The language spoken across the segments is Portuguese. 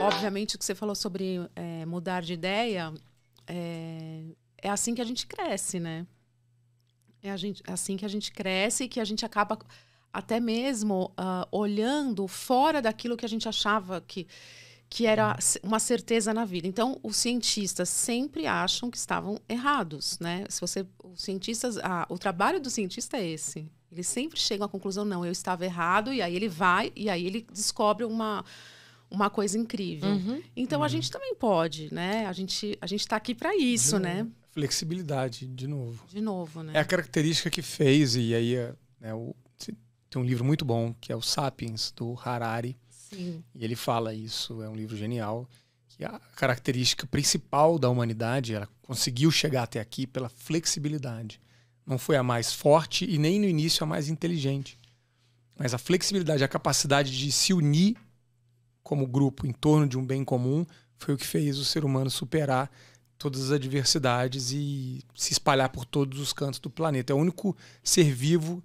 Obviamente, o que você falou sobre é, mudar de ideia é, é, assim que a gente cresce, né? É, gente, é assim que a gente cresce e que a gente acaba até mesmo uh, olhando fora daquilo que a gente achava que, que era uma certeza na vida. Então, os cientistas sempre acham que estavam errados, né? Se você, os cientistas, ah, o trabalho do cientista é esse. Ele sempre chega à conclusão, não, eu estava errado, e aí ele vai, e aí ele descobre uma, uma coisa incrível. Uhum. Então uhum. a gente também pode, né? A gente a gente está aqui para isso, uhum. né? Flexibilidade, de novo. De novo, né? É a característica que fez e aí eh, né, o, tem um livro muito bom que é o *Sapiens* do Harari. Sim. E ele fala isso, é um livro genial. Que a característica principal da humanidade, ela conseguiu chegar até aqui pela flexibilidade. Não foi a mais forte e nem no início a mais inteligente. Mas a flexibilidade, a capacidade de se unir como grupo em torno de um bem comum foi o que fez o ser humano superar todas as adversidades e se espalhar por todos os cantos do planeta. É o único ser vivo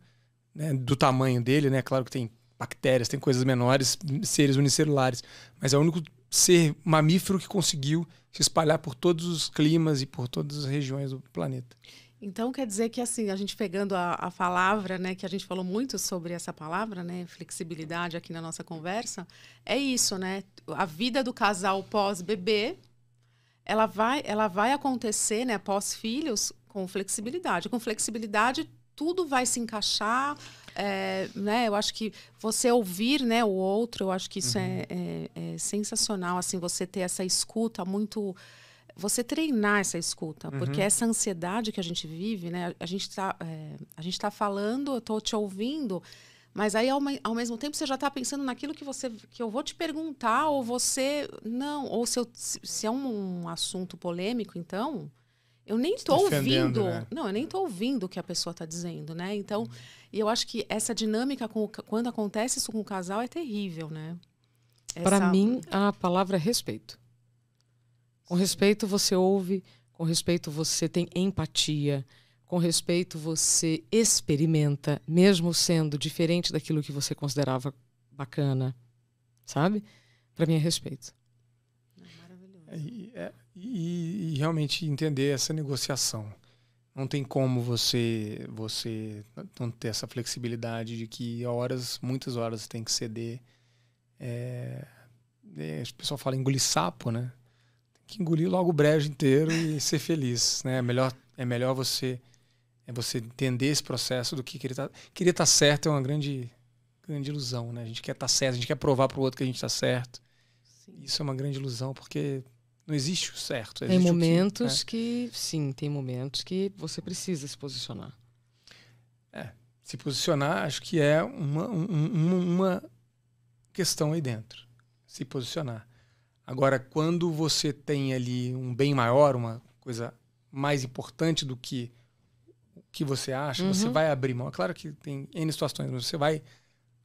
né, do tamanho dele, né? Claro que tem bactérias, tem coisas menores, seres unicelulares, mas é o único ser mamífero que conseguiu se espalhar por todos os climas e por todas as regiões do planeta. Então quer dizer que assim, a gente pegando a, a palavra, né, que a gente falou muito sobre essa palavra, né, flexibilidade aqui na nossa conversa, é isso, né? A vida do casal pós-bebê, ela vai, ela vai acontecer, né, pós-filhos com flexibilidade. Com flexibilidade tudo vai se encaixar, é, né? Eu acho que você ouvir, né, o outro, eu acho que isso é, uhum. é, é, é sensacional, assim, você ter essa escuta muito você treinar essa escuta, uhum. porque essa ansiedade que a gente vive, né? A gente está é, eh, a gente tá falando, eu estou te ouvindo, mas aí ao, ao mesmo tempo você já está pensando naquilo que você que eu vou te perguntar ou você não ou se, eu, se é um, assunto polêmico, então eu nem estou ouvindo, né? não, eu nem estou ouvindo o que a pessoa está dizendo, né? Então, uhum. eu acho que essa dinâmica com, quando acontece isso com o casal é terrível, né? Essa... Para mim, a palavra é respeito. Com respeito, você ouve, com respeito, você tem empatia, com respeito, você experimenta, mesmo sendo diferente daquilo que você considerava bacana. Sabe? Para mim é respeito. É, e, é, e, e realmente entender essa negociação não tem como você você não ter essa flexibilidade de que horas muitas horas tem que ceder é, é, o pessoal fala engolir sapo né que engolir logo o brejo inteiro e ser feliz, né? É melhor, é melhor você é você entender esse processo do que querer estar tá, querer tá certo é uma grande grande ilusão, né? A gente quer estar tá certo, a gente quer provar para o outro que a gente está certo. Sim. Isso é uma grande ilusão porque não existe o certo. Existe tem momentos que, né? que, sim, tem momentos que você precisa se posicionar. É, se posicionar acho que é uma, uma questão aí dentro. Se posicionar. Agora, quando você tem ali um bem maior, uma coisa mais importante do que o que você acha, uhum. você vai abrir mão. É claro que tem N situações, mas você vai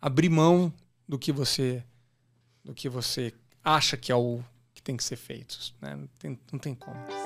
abrir mão do que você do que você acha que é o que tem que ser feito. Né? Não, tem, não tem como.